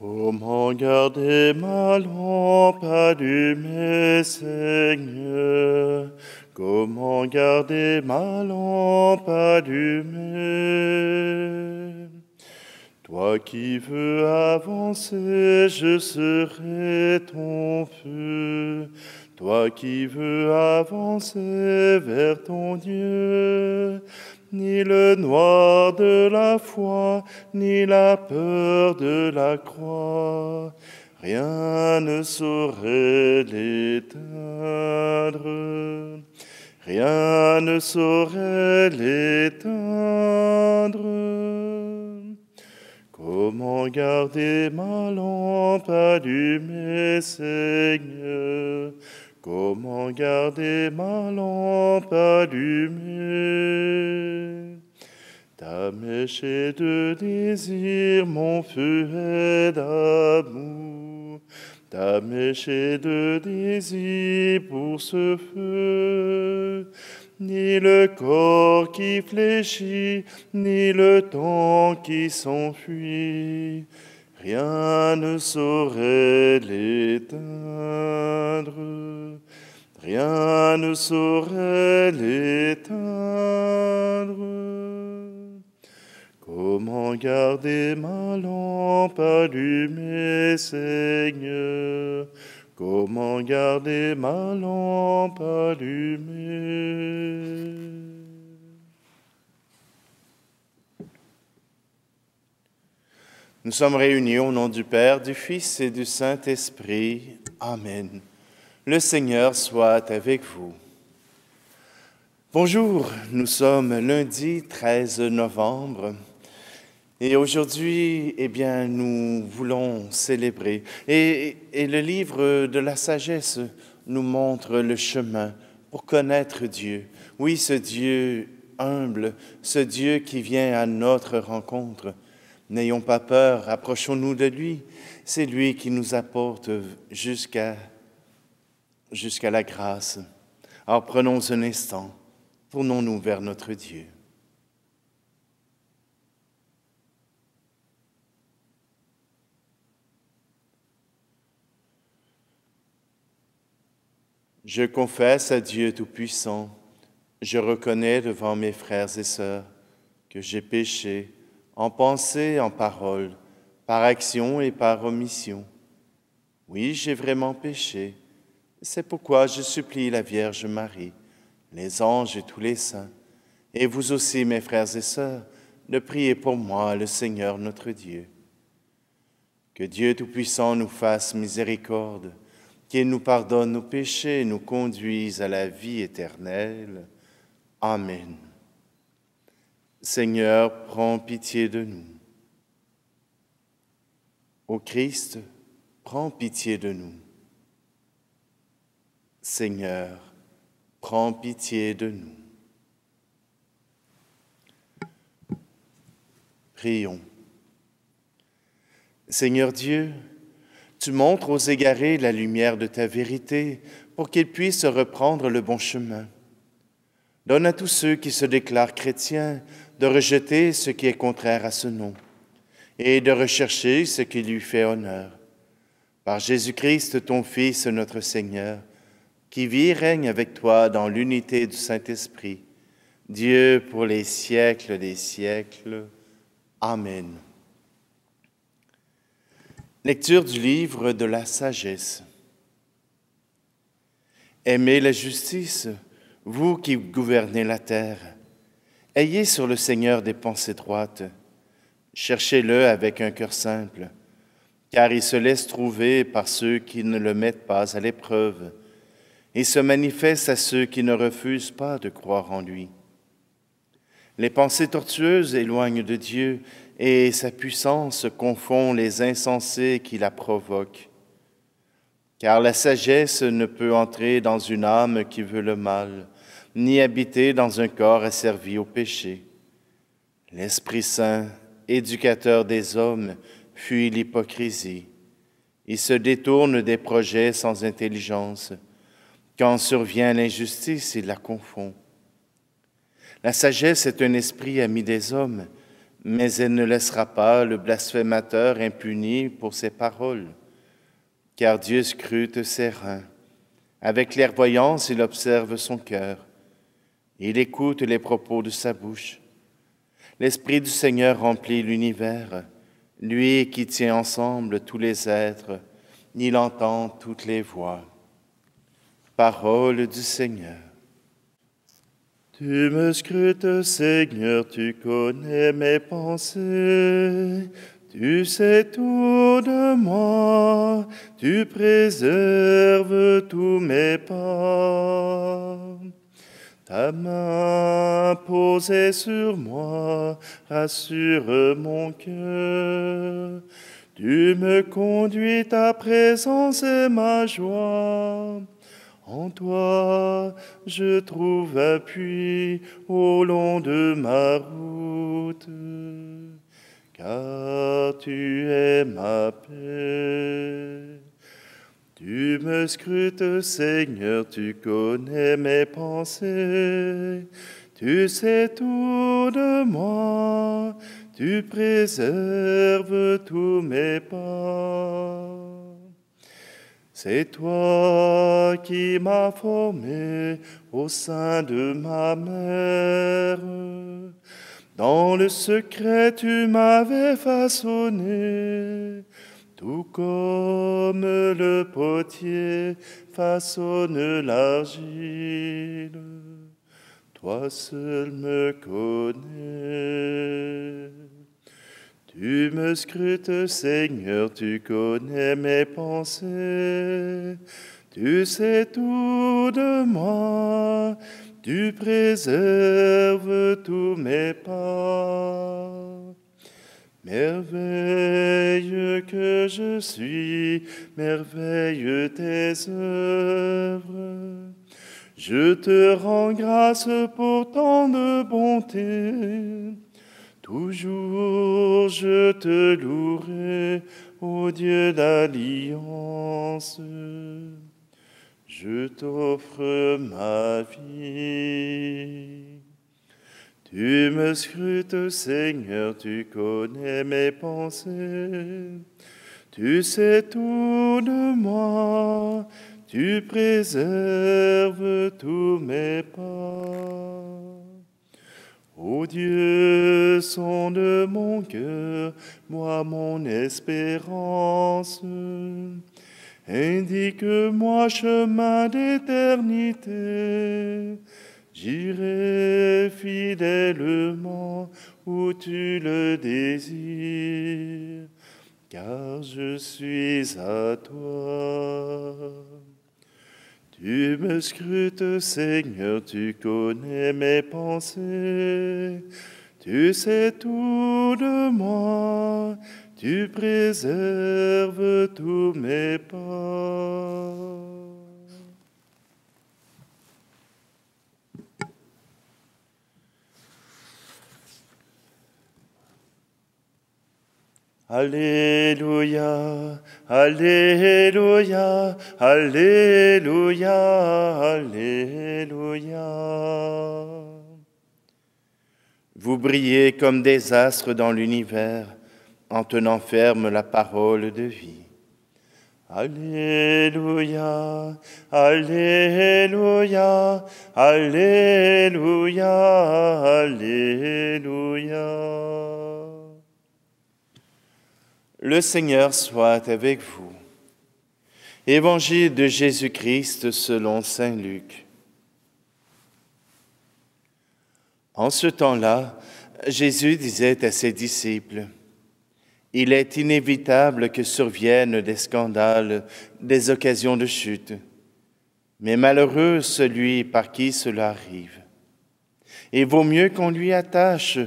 Comment garder ma lampe allumée, Seigneur, comment garder ma lampe allumée Toi qui veux avancer, je serai ton feu. Toi qui veux avancer vers ton Dieu, ni le noir de la foi, ni la peur de la croix. Rien ne saurait l'éteindre, rien ne saurait l'éteindre. Comment garder ma lampe allumée, Seigneur Comment garder ma lampe allumée ta mèche de désir, mon feu est d'amour. Ta mèche de désir pour ce feu. Ni le corps qui fléchit, ni le temps qui s'enfuit. Rien ne saurait l'éteindre. Rien ne saurait l'éteindre. Comment garder ma lampe allumée, Seigneur Comment garder ma lampe allumée Nous sommes réunis au nom du Père, du Fils et du Saint-Esprit. Amen. Le Seigneur soit avec vous. Bonjour, nous sommes lundi 13 novembre. Et aujourd'hui, eh bien, nous voulons célébrer. Et, le livre de la sagesse nous montre le chemin pour connaître Dieu. Oui, ce Dieu humble, ce Dieu qui vient à notre rencontre. N'ayons pas peur, approchons-nous de lui. C'est lui qui nous apporte jusqu'à jusqu'à la grâce. Alors prenons un instant, tournons-nous vers notre Dieu. Je confesse à Dieu Tout-Puissant, je reconnais devant mes frères et sœurs que j'ai péché en pensée, en parole, par action et par omission. Oui, j'ai vraiment péché. C'est pourquoi je supplie la Vierge Marie, les anges et tous les saints, et vous aussi, mes frères et sœurs, de prier pour moi, le Seigneur notre Dieu. Que Dieu Tout-Puissant nous fasse miséricorde qui nous pardonne nos péchés et nous conduise à la vie éternelle. Amen. Seigneur, prends pitié de nous. Ô Christ, prends pitié de nous. Seigneur, prends pitié de nous. Prions. Seigneur Dieu, tu montres aux égarés la lumière de ta vérité pour qu'ils puissent reprendre le bon chemin. Donne à tous ceux qui se déclarent chrétiens de rejeter ce qui est contraire à ce nom et de rechercher ce qui lui fait honneur. Par Jésus-Christ, ton Fils, notre Seigneur, qui vit et règne avec toi dans l'unité du Saint-Esprit, Dieu pour les siècles des siècles. Amen. Lecture du livre de la sagesse. Aimez la justice, vous qui gouvernez la terre. Ayez sur le Seigneur des pensées droites. Cherchez-le avec un cœur simple, car il se laisse trouver par ceux qui ne le mettent pas à l'épreuve et se manifeste à ceux qui ne refusent pas de croire en lui. Les pensées tortueuses éloignent de Dieu et sa puissance confond les insensés qui la provoquent. Car la sagesse ne peut entrer dans une âme qui veut le mal, ni habiter dans un corps asservi au péché. L'Esprit Saint, éducateur des hommes, fuit l'hypocrisie. Il se détourne des projets sans intelligence. Quand survient l'injustice, il la confond. La sagesse est un esprit ami des hommes mais elle ne laissera pas le blasphémateur impuni pour ses paroles, car Dieu scrute ses reins. Avec clairvoyance, il observe son cœur. Il écoute les propos de sa bouche. L'Esprit du Seigneur remplit l'univers, lui qui tient ensemble tous les êtres, il entend toutes les voix. Parole du Seigneur. Tu me scrutes, Seigneur, tu connais mes pensées, tu sais tout de moi, tu préserves tous mes pas. Ta main posée sur moi rassure mon cœur. Tu me conduis, ta présence et ma joie. En toi, je trouve appui au long de ma route, car tu es ma paix. Tu me scrutes, Seigneur, tu connais mes pensées, tu sais tout de moi, tu préserves tous mes pas. C'est toi qui m'as formé au sein de ma mère. Dans le secret, tu m'avais façonné, tout comme le potier façonne l'argile. Toi seul me connais. Tu me scrutes, Seigneur, tu connais mes pensées, tu sais tout de moi, tu préserves tous mes pas. Merveilleux que je suis, merveilleux tes œuvres. Je te rends grâce pour tant de bonté. Toujours je te louerai, ô Dieu d'alliance. Je t'offre ma vie. Tu me scrutes, Seigneur, tu connais mes pensées. Tu sais tout de moi, tu préserves tous mes pas. Ô Dieu, son de mon cœur, moi mon espérance. Indique-moi chemin d'éternité. J'irai fidèlement où tu le désires, car je suis à toi. Tu me scrutes, Seigneur, tu connais mes pensées, tu sais tout de moi, tu préserves tous mes pas. Alléluia, Alléluia, Alléluia, Alléluia. Vous brillez comme des astres dans l'univers en tenant ferme la parole de vie. Alléluia, Alléluia, Alléluia, Alléluia. Le Seigneur soit avec vous. Évangile de Jésus-Christ selon Saint Luc. En ce temps-là, Jésus disait à ses disciples, Il est inévitable que surviennent des scandales, des occasions de chute, mais malheureux celui par qui cela arrive. Il vaut mieux qu'on lui attache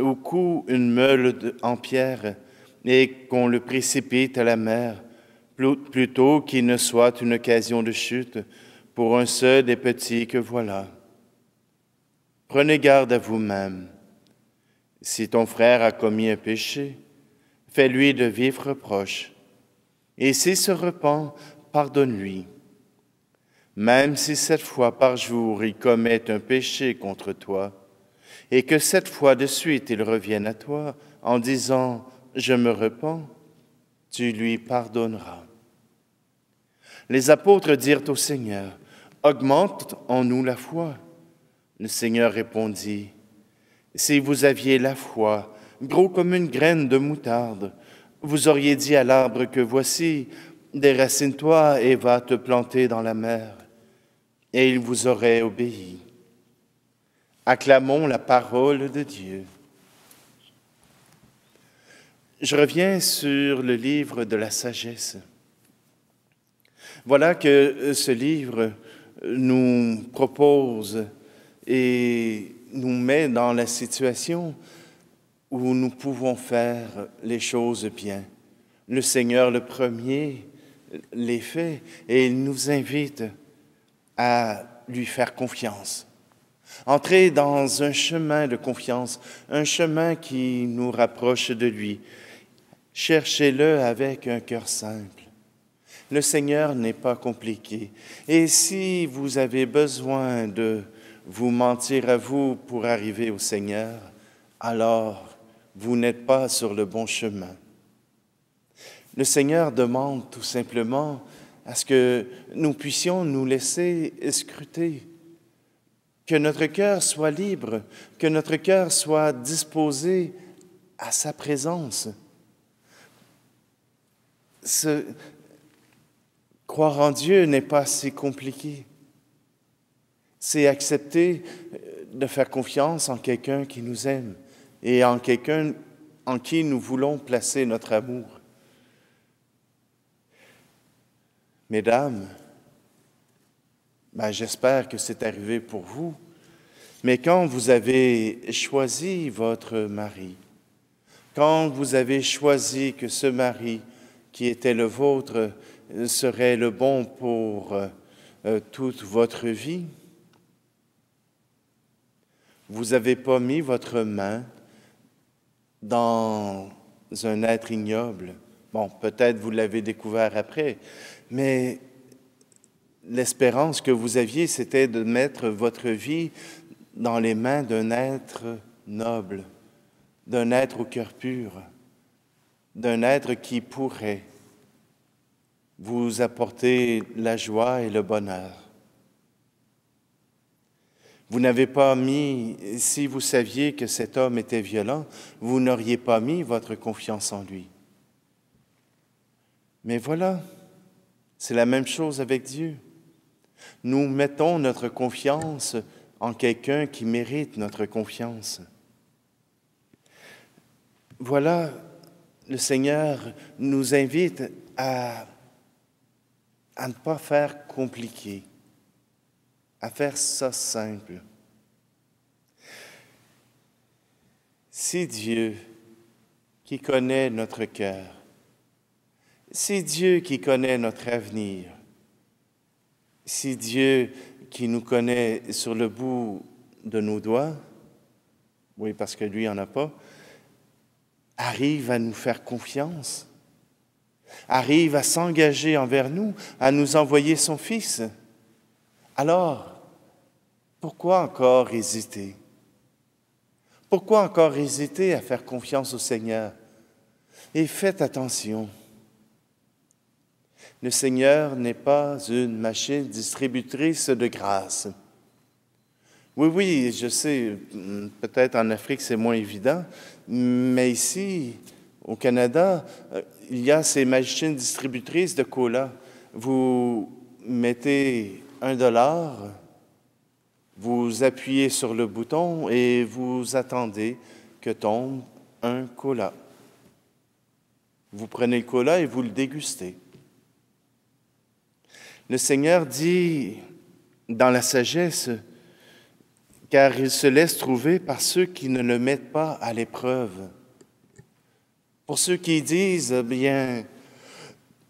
au cou une meule en pierre et qu'on le précipite à la mer, plutôt qu'il ne soit une occasion de chute pour un seul des petits que voilà. Prenez garde à vous-même. Si ton frère a commis un péché, fais-lui de vifs reproches. Et s'il se repent, pardonne-lui. Même si sept fois par jour il commet un péché contre toi, et que sept fois de suite il revienne à toi en disant je me repens, tu lui pardonneras. Les apôtres dirent au Seigneur, augmente en nous la foi. Le Seigneur répondit, Si vous aviez la foi, gros comme une graine de moutarde, vous auriez dit à l'arbre que voici, déracine-toi et va te planter dans la mer, et il vous aurait obéi. Acclamons la parole de Dieu. Je reviens sur le livre de la sagesse. Voilà que euh, ce livre nous propose et nous met dans la situation où nous pouvons faire les choses bien. Le Seigneur le premier les fait et il nous invite à lui faire confiance. Entrer dans un chemin de confiance, un chemin qui nous rapproche de lui, Cherchez-le avec un cœur simple. Le Seigneur n'est pas compliqué. Et si vous avez besoin de vous mentir à vous pour arriver au Seigneur, alors vous n'êtes pas sur le bon chemin. Le Seigneur demande tout simplement à ce que nous puissions nous laisser scruter, que notre cœur soit libre, que notre cœur soit disposé à sa présence croire en Dieu n'est pas si compliqué. C'est accepter de faire confiance en quelqu'un qui nous aime et en quelqu'un en qui nous voulons placer notre amour. Mesdames, ben, j'espère que c'est arrivé pour vous, mais quand vous avez choisi votre mari, quand vous avez choisi que ce mari qui était le vôtre euh, serait le bon pour euh, euh, toute votre vie. Vous n'avez pas mis votre main dans un être ignoble. Bon, peut-être vous l'avez découvert après, mais l'espérance que vous aviez, c'était de mettre votre vie dans les mains d'un être noble, d'un être au cœur pur d'un être qui pourrait vous apporter la joie et le bonheur. Vous n'avez pas mis, si vous saviez que cet homme était violent, vous n'auriez pas mis votre confiance en lui. Mais voilà, c'est la même chose avec Dieu. Nous mettons notre confiance en quelqu'un qui mérite notre confiance. Voilà le Seigneur nous invite à, ne pas faire compliqué, à faire ça simple. C'est Dieu qui connaît notre cœur. C'est Dieu qui connaît notre avenir. si Dieu qui nous connaît sur le bout de nos doigts. Oui, parce que lui en a pas arrive à nous faire confiance, arrive à s'engager envers nous, à nous envoyer son Fils, alors pourquoi encore hésiter Pourquoi encore hésiter à faire confiance au Seigneur Et faites attention. Le Seigneur n'est pas une machine distributrice de grâce. Oui, oui, je sais, peut-être en Afrique c'est moins évident, mais ici, au Canada, euh, il y a ces machines distributrices de cola. Vous mettez un dollar, vous appuyez sur le bouton et vous attendez que tombe un cola. Vous prenez le cola et vous le dégustez. Le Seigneur dit dans la sagesse, car il se laisse trouver par ceux qui ne le mettent pas à l'épreuve. Pour ceux qui disent, eh bien,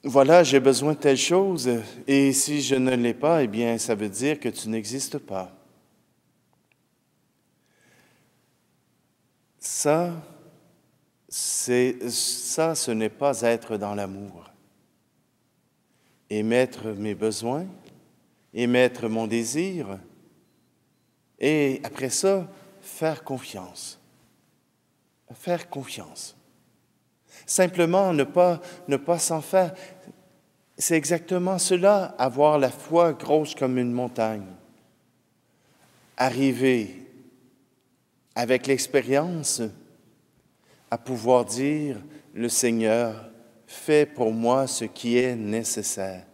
voilà, j'ai besoin de telle chose, et si je ne l'ai pas, eh bien, ça veut dire que tu n'existes pas. Ça, ça, ce n'est pas être dans l'amour. Émettre mes besoins, émettre mon désir, et après ça, faire confiance. Faire confiance. Simplement ne pas ne pas s'en faire. C'est exactement cela, avoir la foi grosse comme une montagne. Arriver avec l'expérience à pouvoir dire, le Seigneur fait pour moi ce qui est nécessaire,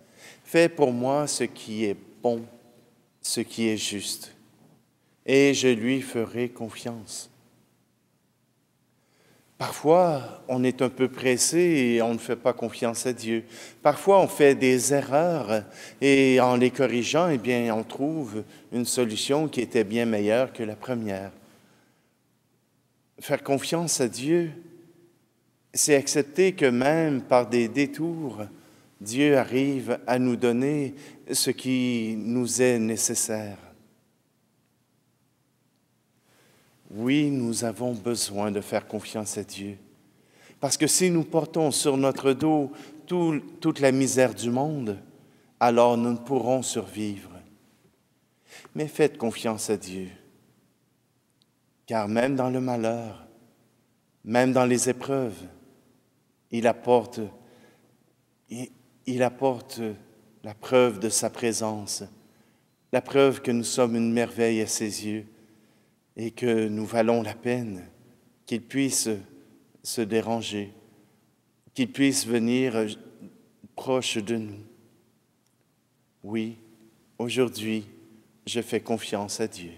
fais pour moi ce qui est bon, ce qui est juste et je lui ferai confiance. Parfois, on est un peu pressé et on ne fait pas confiance à Dieu. Parfois, on fait des erreurs et en les corrigeant, eh bien, on trouve une solution qui était bien meilleure que la première. Faire confiance à Dieu, c'est accepter que même par des détours, Dieu arrive à nous donner ce qui nous est nécessaire. Oui, nous avons besoin de faire confiance à Dieu. Parce que si nous portons sur notre dos toute la misère du monde, alors nous ne pourrons survivre. Mais faites confiance à Dieu. Car même dans le malheur, même dans les épreuves, il apporte la preuve de sa présence, la preuve que nous sommes une merveille à ses yeux et que nous valons la peine, qu'il puisse se déranger, qu'il puisse venir proche de nous. Oui, aujourd'hui, je fais confiance à Dieu.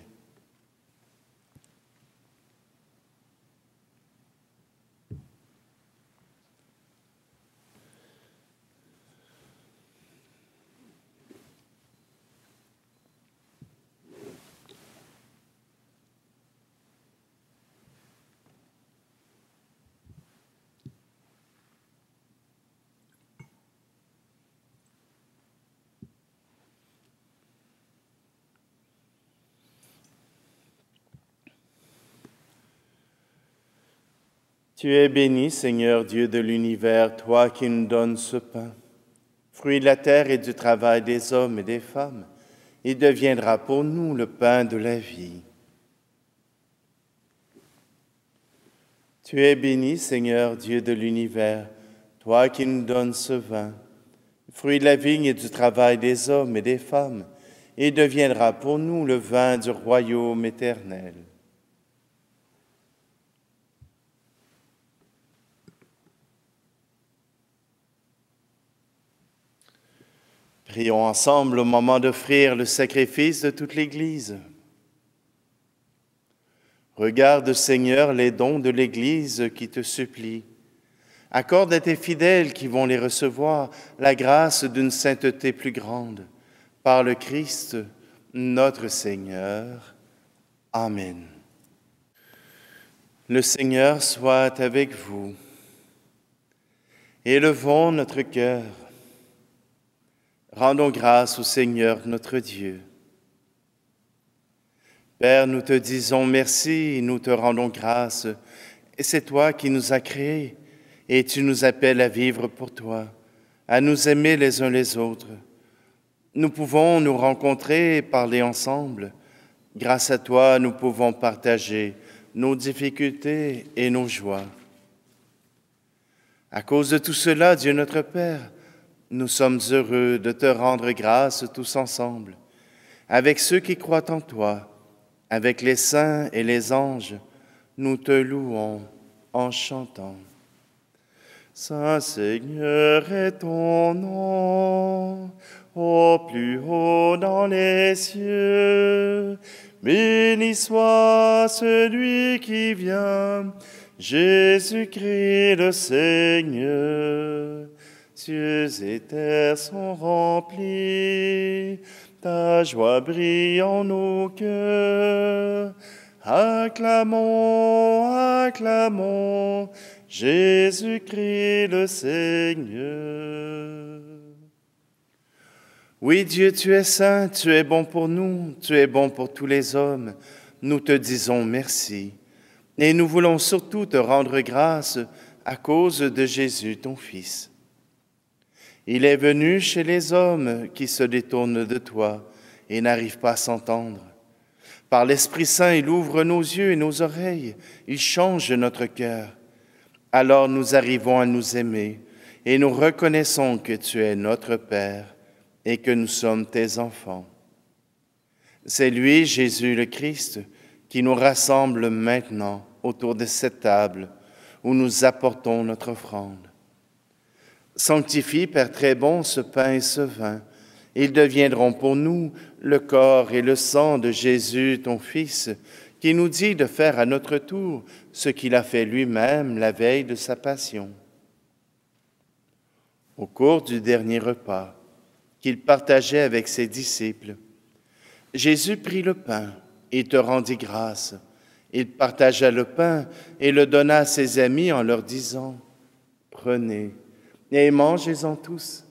Tu es béni, Seigneur Dieu de l'univers, toi qui nous donnes ce pain, fruit de la terre et du travail des hommes et des femmes. Il deviendra pour nous le pain de la vie. Tu es béni, Seigneur Dieu de l'univers, toi qui nous donnes ce vin, fruit de la vigne et du travail des hommes et des femmes. Il deviendra pour nous le vin du royaume éternel. Prions ensemble au moment d'offrir le sacrifice de toute l'Église. Regarde, Seigneur, les dons de l'Église qui te supplie. Accorde à tes fidèles qui vont les recevoir la grâce d'une sainteté plus grande. Par le Christ, notre Seigneur. Amen. Le Seigneur soit avec vous. Élevons notre cœur. Rendons grâce au Seigneur notre Dieu. Père, nous te disons merci nous te rendons grâce. c'est toi qui nous as créés et tu nous appelles à vivre pour toi, à nous aimer les uns les autres. Nous pouvons nous rencontrer et parler ensemble. Grâce à toi, nous pouvons partager nos difficultés et nos joies. À cause de tout cela, Dieu notre Père, nous sommes heureux de te rendre grâce tous ensemble, avec ceux qui croient en toi, avec les saints et les anges, nous te louons en chantant. Saint Seigneur est ton nom, au plus haut dans les cieux. Béni soit celui qui vient, Jésus-Christ le Seigneur cieux et terre sont remplis, ta joie brille en nos cœurs. Acclamons, acclamons Jésus-Christ le Seigneur. Oui Dieu, tu es saint, tu es bon pour nous, tu es bon pour tous les hommes. Nous te disons merci. Et nous voulons surtout te rendre grâce à cause de Jésus, ton Fils. Il est venu chez les hommes qui se détournent de toi et n'arrivent pas à s'entendre. Par l'Esprit Saint, il ouvre nos yeux et nos oreilles, il change notre cœur. Alors nous arrivons à nous aimer et nous reconnaissons que tu es notre Père et que nous sommes tes enfants. C'est lui, Jésus le Christ, qui nous rassemble maintenant autour de cette table où nous apportons notre offrande. Sanctifie, Père très bon, ce pain et ce vin. Ils deviendront pour nous le corps et le sang de Jésus, ton Fils, qui nous dit de faire à notre tour ce qu'il a fait lui-même la veille de sa passion. Au cours du dernier repas qu'il partageait avec ses disciples, Jésus prit le pain et te rendit grâce. Il partagea le pain et le donna à ses amis en leur disant, Prenez et mangez-en tous.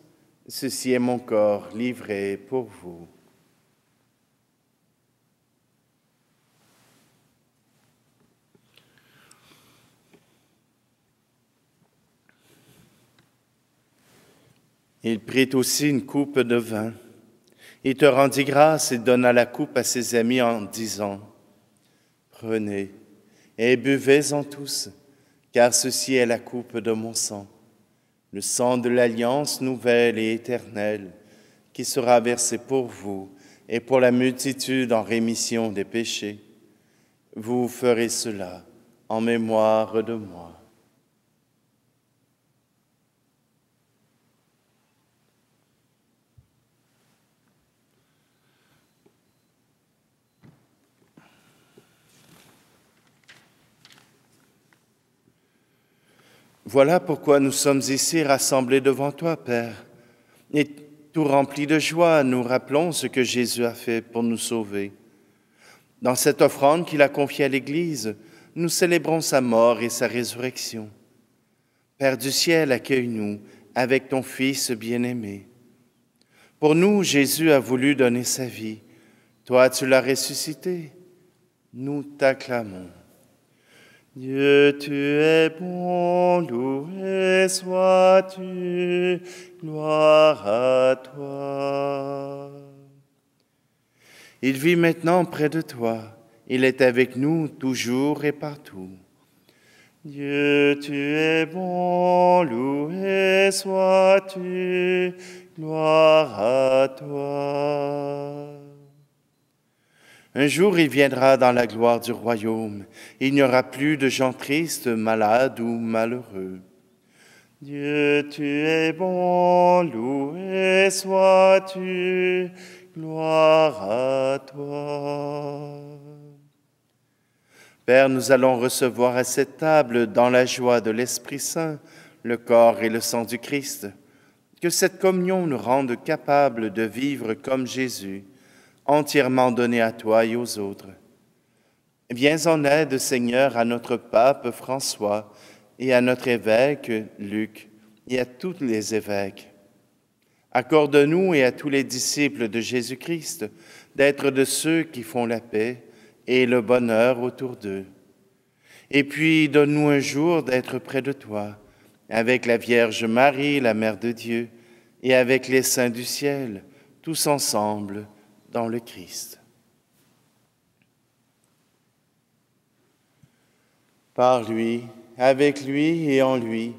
Ceci est mon corps livré pour vous. Il prit aussi une coupe de vin. Il te rendit grâce et donna la coupe à ses amis en disant, Prenez et buvez-en tous, car ceci est la coupe de mon sang le sang de l'alliance nouvelle et éternelle qui sera versé pour vous et pour la multitude en rémission des péchés. Vous ferez cela en mémoire de moi. Voilà pourquoi nous sommes ici rassemblés devant toi, Père. Et tout rempli de joie, nous rappelons ce que Jésus a fait pour nous sauver. Dans cette offrande qu'il a confiée à l'Église, nous célébrons sa mort et sa résurrection. Père du ciel, accueille-nous avec ton Fils bien-aimé. Pour nous, Jésus a voulu donner sa vie. Toi, tu l'as ressuscité. Nous t'acclamons. Dieu, tu es bon, loué sois-tu, gloire à toi. Il vit maintenant près de toi, il est avec nous toujours et partout. Dieu, tu es bon, loué sois-tu, gloire à toi. Un jour, il viendra dans la gloire du royaume. Il n'y aura plus de gens tristes, malades ou malheureux. Dieu, tu es bon, loué sois-tu, gloire à toi. Père, nous allons recevoir à cette table, dans la joie de l'Esprit Saint, le corps et le sang du Christ. Que cette communion nous rende capables de vivre comme Jésus entièrement donné à toi et aux autres. Viens en aide, Seigneur, à notre pape François et à notre évêque Luc et à tous les évêques. Accorde-nous et à tous les disciples de Jésus-Christ d'être de ceux qui font la paix et le bonheur autour d'eux. Et puis donne-nous un jour d'être près de toi, avec la Vierge Marie, la Mère de Dieu, et avec les saints du ciel, tous ensemble dans le Christ. Par lui, avec lui et en lui,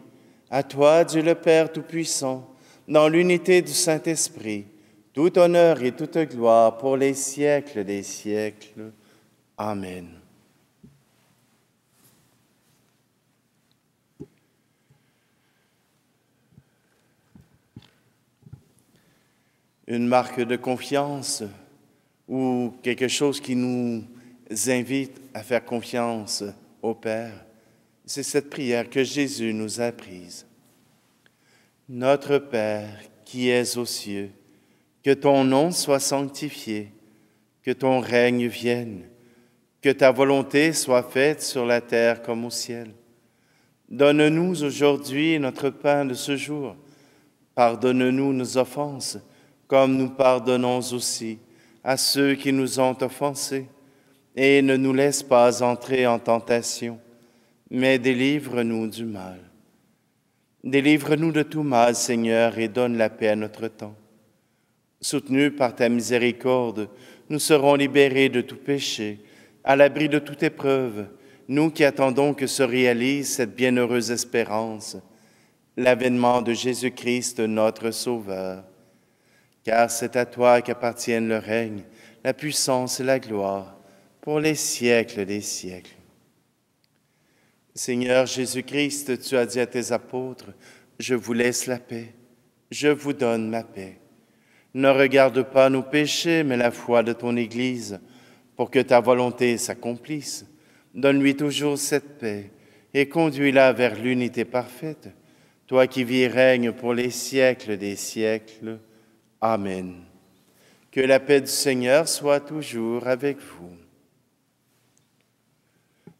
à toi, Dieu le Père Tout-Puissant, dans l'unité du Saint-Esprit, tout honneur et toute gloire pour les siècles des siècles. Amen. une marque de confiance ou quelque chose qui nous invite à faire confiance au Père. C'est cette prière que Jésus nous a prise. Notre Père qui es aux cieux, que ton nom soit sanctifié, que ton règne vienne, que ta volonté soit faite sur la terre comme au ciel. Donne-nous aujourd'hui notre pain de ce jour. Pardonne-nous nos offenses comme nous pardonnons aussi à ceux qui nous ont offensés, et ne nous laisse pas entrer en tentation, mais délivre-nous du mal. Délivre-nous de tout mal, Seigneur, et donne la paix à notre temps. Soutenus par ta miséricorde, nous serons libérés de tout péché, à l'abri de toute épreuve, nous qui attendons que se réalise cette bienheureuse espérance, l'avènement de Jésus-Christ, notre Sauveur car c'est à toi qu'appartiennent le règne, la puissance et la gloire, pour les siècles des siècles. Seigneur Jésus-Christ, tu as dit à tes apôtres, je vous laisse la paix, je vous donne ma paix. Ne regarde pas nos péchés, mais la foi de ton Église, pour que ta volonté s'accomplisse. Donne-lui toujours cette paix et conduis-la vers l'unité parfaite, toi qui vis et règnes pour les siècles des siècles. Amen. Que la paix du Seigneur soit toujours avec vous.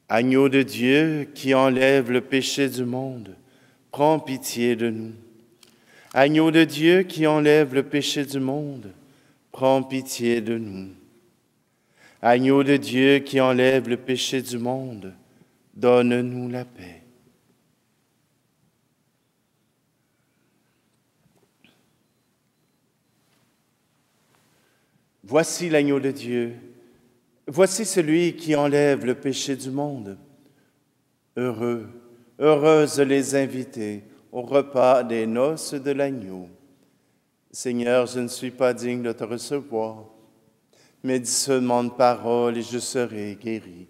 Agneau de Dieu qui enlève le péché du monde, prends pitié de nous. Agneau de Dieu qui enlève le péché du monde, prends pitié de nous. Agneau de Dieu qui enlève le péché du monde, donne-nous la paix. Voici l'agneau de Dieu, voici celui qui enlève le péché du monde. Heureux, heureuses les invités au repas des noces de l'agneau. Seigneur, je ne suis pas digne de te recevoir, mais dis seulement une parole et je serai guéri.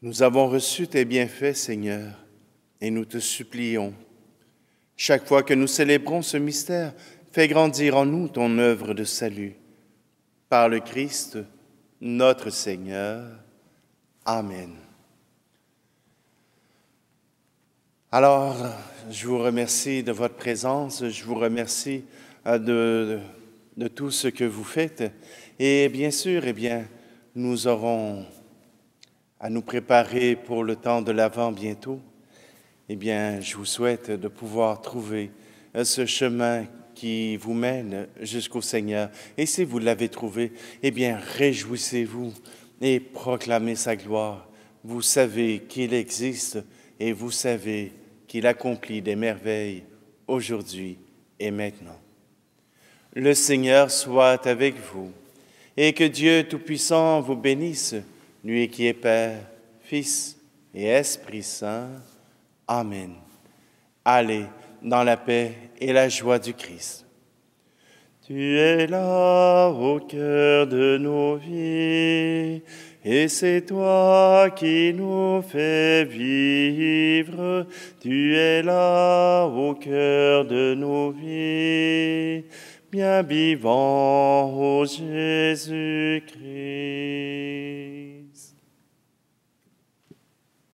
Nous avons reçu tes bienfaits, Seigneur, et nous te supplions. Chaque fois que nous célébrons ce mystère, fais grandir en nous ton œuvre de salut. Par le Christ, notre Seigneur. Amen. Alors, je vous remercie de votre présence, je vous remercie euh, de, tout ce que vous faites. Et bien sûr, eh bien, nous aurons à nous préparer pour le temps de l'Avent bientôt, eh bien, je vous souhaite de pouvoir trouver euh, ce chemin qui vous mène jusqu'au Seigneur. Et si vous l'avez trouvé, eh bien, réjouissez-vous et proclamez sa gloire. Vous savez qu'il existe et vous savez qu'il accomplit des merveilles aujourd'hui et maintenant. Le Seigneur soit avec vous et que Dieu Tout-Puissant vous bénisse lui qui est Père, Fils et Esprit Saint. Amen. Allez dans la paix et la joie du Christ. Tu es là au cœur de nos vies, et c'est toi qui nous fais vivre. Tu es là au cœur de nos vies, bien vivant, ô Jésus-Christ.